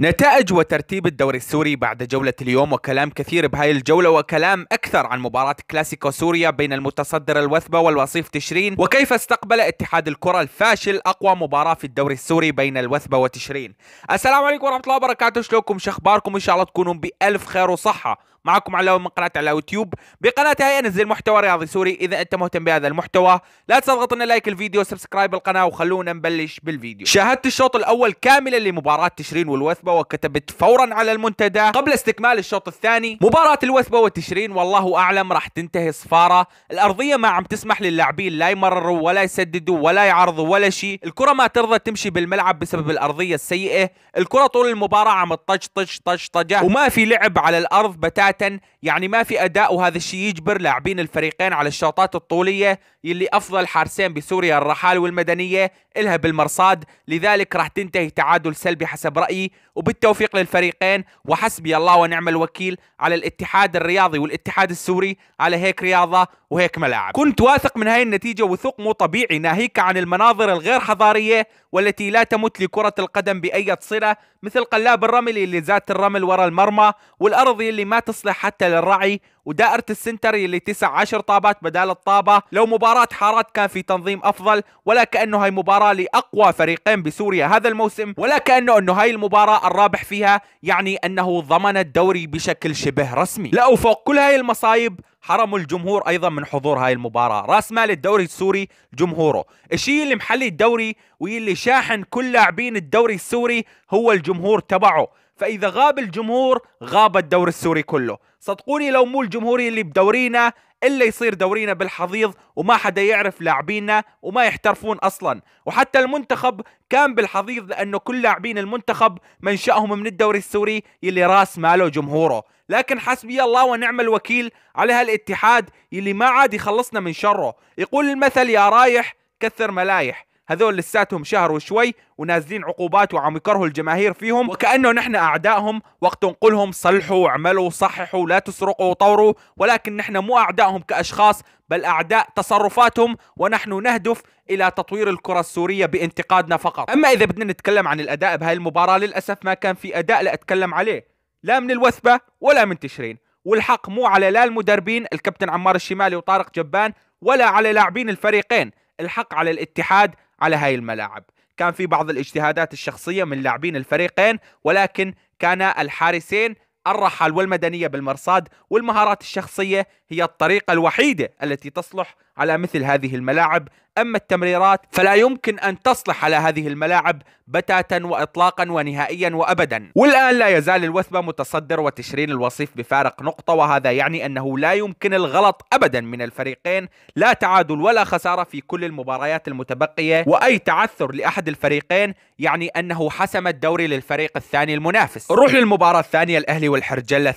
نتائج وترتيب الدوري السوري بعد جولة اليوم وكلام كثير بهاي الجولة وكلام أكثر عن مباراة كلاسيكو سوريا بين المتصدر الوثبة والوصيف تشرين وكيف استقبل اتحاد الكرة الفاشل أقوى مباراة في الدوري السوري بين الوثبة وتشرين السلام عليكم ورحمة الله وبركاته شلونكم شخباركم إن شاء الله تكونوا بألف خير وصحة معكم علاوي من قناة على يوتيوب بقناة هاي انزل محتوى رياضي سوري اذا انت مهتم بهذا المحتوى لا تضغط لنا لايك الفيديو سبسكرايب القناة وخلونا نبلش بالفيديو شاهدت الشوط الاول كاملا لمباراة تشرين والوثبة وكتبت فورا على المنتدى قبل استكمال الشوط الثاني مباراة الوثبة وتشرين والله اعلم راح تنتهي صفارة الارضية ما عم تسمح للاعبين لا يمرروا ولا يسددوا ولا يعرضوا ولا شيء الكرة ما ترضى تمشي بالملعب بسبب الارضية السيئة الكرة طول المباراة عم تطج طج طج طجة وما في لعب على الارض بتاتا يعني ما في اداء وهذا الشيء يجبر لاعبين الفريقين على الشوطات الطوليه يلي أفضل حارسين بسوريا الرحال والمدنية إلها بالمرصاد لذلك راح تنتهي تعادل سلبي حسب رأيي وبالتوفيق للفريقين وحسبي الله ونعم الوكيل على الاتحاد الرياضي والاتحاد السوري على هيك رياضة وهيك ملاعب كنت واثق من هاي النتيجة وثوق مو طبيعي ناهيك عن المناظر الغير حضارية والتي لا تمت لكرة القدم بأي صلة مثل قلاب الرمل اللي زات الرمل ورا المرمى والأرض اللي ما تصلح حتى للرعي ودائرة السنتر اللي تسع عشر طابات بدال الطابة لو مباراة حارات كان في تنظيم أفضل ولا كأنه هاي مباراة لأقوى فريقين بسوريا هذا الموسم ولا كأنه أنه هاي المباراة الرابح فيها يعني أنه ضمن الدوري بشكل شبه رسمي لا وفوق كل هاي المصايب حرموا الجمهور ايضا من حضور هاي المباراه راس مال الدوري السوري جمهوره الشيء اللي محلي الدوري واللي شاحن كل لاعبين الدوري السوري هو الجمهور تبعه فاذا غاب الجمهور غاب الدوري السوري كله صدقوني لو مو الجمهور اللي بدورينا الا يصير دورينا بالحضيض وما حدا يعرف لاعبينا وما يحترفون اصلا وحتى المنتخب كان بالحضيض لانه كل لاعبين المنتخب منشاهم من الدوري السوري يلي راس ماله جمهوره لكن حسبي الله ونعم الوكيل على هالاتحاد يلي ما عاد يخلصنا من شره يقول المثل يا رايح كثر ملايح هذول لساتهم شهر وشوي ونازلين عقوبات وعم يكرهوا الجماهير فيهم وكأنه نحن أعدائهم وقت نقولهم صلحوا اعملوا صححوا لا تسرقوا وطوروا ولكن نحن مو أعدائهم كأشخاص بل أعداء تصرفاتهم ونحن نهدف إلى تطوير الكرة السورية بانتقادنا فقط أما إذا بدنا نتكلم عن الأداء بهاي المباراة للأسف ما كان في أداء لأتكلم عليه لا من الوثبة ولا من تشرين والحق مو على لا المدربين الكابتن عمار الشمالي وطارق جبان ولا على لاعبين الفريقين الحق على الاتحاد على هاي الملاعب كان في بعض الاجتهادات الشخصية من لاعبين الفريقين ولكن كان الحارسين الرحال والمدنية بالمرصاد والمهارات الشخصية هي الطريقة الوحيدة التي تصلح على مثل هذه الملاعب أما التمريرات فلا يمكن أن تصلح على هذه الملاعب بتاتا وإطلاقا ونهائيا وأبدا والآن لا يزال الوثبة متصدر وتشرين الوصيف بفارق نقطة وهذا يعني أنه لا يمكن الغلط أبدا من الفريقين لا تعادل ولا خسارة في كل المباريات المتبقية وأي تعثر لأحد الفريقين يعني أنه حسم الدوري للفريق الثاني المنافس نروح للمباراة الثانية الأهلي والحرجلة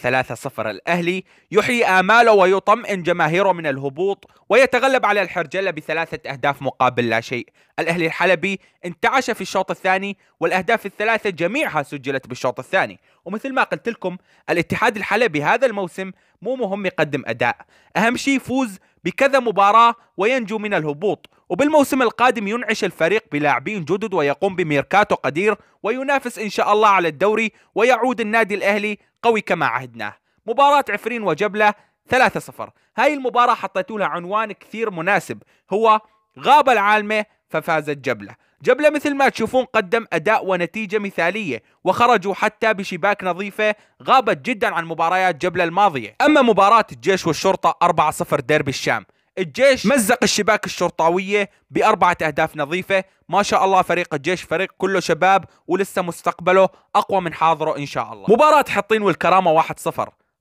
3-0 الأهلي يحيي آماله ويطمئن جماهيره من الهبوط ويتغلب على الحرجلة بثلاثة أهداف أهداف مقابل لا شيء الأهلي الحلبي انتعش في الشوط الثاني والأهداف الثلاثة جميعها سجلت بالشوط الثاني ومثل ما قلت لكم الاتحاد الحلبي هذا الموسم مو مهم يقدم أداء أهم شيء يفوز بكذا مباراة وينجو من الهبوط وبالموسم القادم ينعش الفريق بلاعبين جدد ويقوم بميركاتو قدير وينافس إن شاء الله على الدوري ويعود النادي الأهلي قوي كما عهدناه مباراة عفرين وجبلة 3-0 هاي المباراة حطيتوا لها عنوان كثير مناسب هو غاب العالمة ففازت جبلة جبلة مثل ما تشوفون قدم أداء ونتيجة مثالية وخرجوا حتى بشباك نظيفة غابت جدا عن مباريات جبلة الماضية أما مباراة الجيش والشرطة 4-0 ديربي الشام الجيش مزق الشباك الشرطاوية بأربعة أهداف نظيفة ما شاء الله فريق الجيش فريق كله شباب ولسه مستقبله أقوى من حاضره إن شاء الله مباراة حطين والكرامة 1-0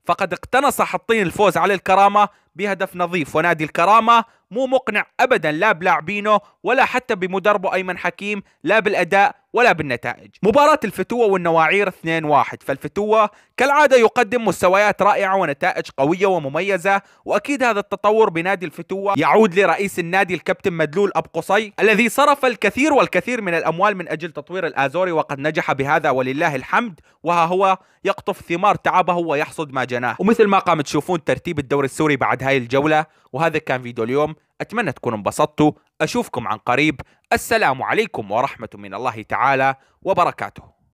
فقد اقتنص حطين الفوز على الكرامة بهدف نظيف ونادي الكرامة مو مقنع أبدا لا بلاعبينه ولا حتى بمدربه أيمن حكيم لا بالأداء ولا بالنتائج مباراة الفتوة والنواعير 2-1 فالفتوة كالعادة يقدم مستويات رائعة ونتائج قوية ومميزة وأكيد هذا التطور بنادي الفتوة يعود لرئيس النادي الكابتن مدلول أب قصي الذي صرف الكثير والكثير من الأموال من أجل تطوير الآزوري وقد نجح بهذا ولله الحمد وها هو يقطف ثمار تعبه ويحصد ما جناه ومثل ما قام تشوفون ترتيب الدوري السوري بعد هاي الجولة وهذا كان فيديو اليوم أتمنى تكونوا انبسطتوا أشوفكم عن قريب السلام عليكم ورحمة من الله تعالى وبركاته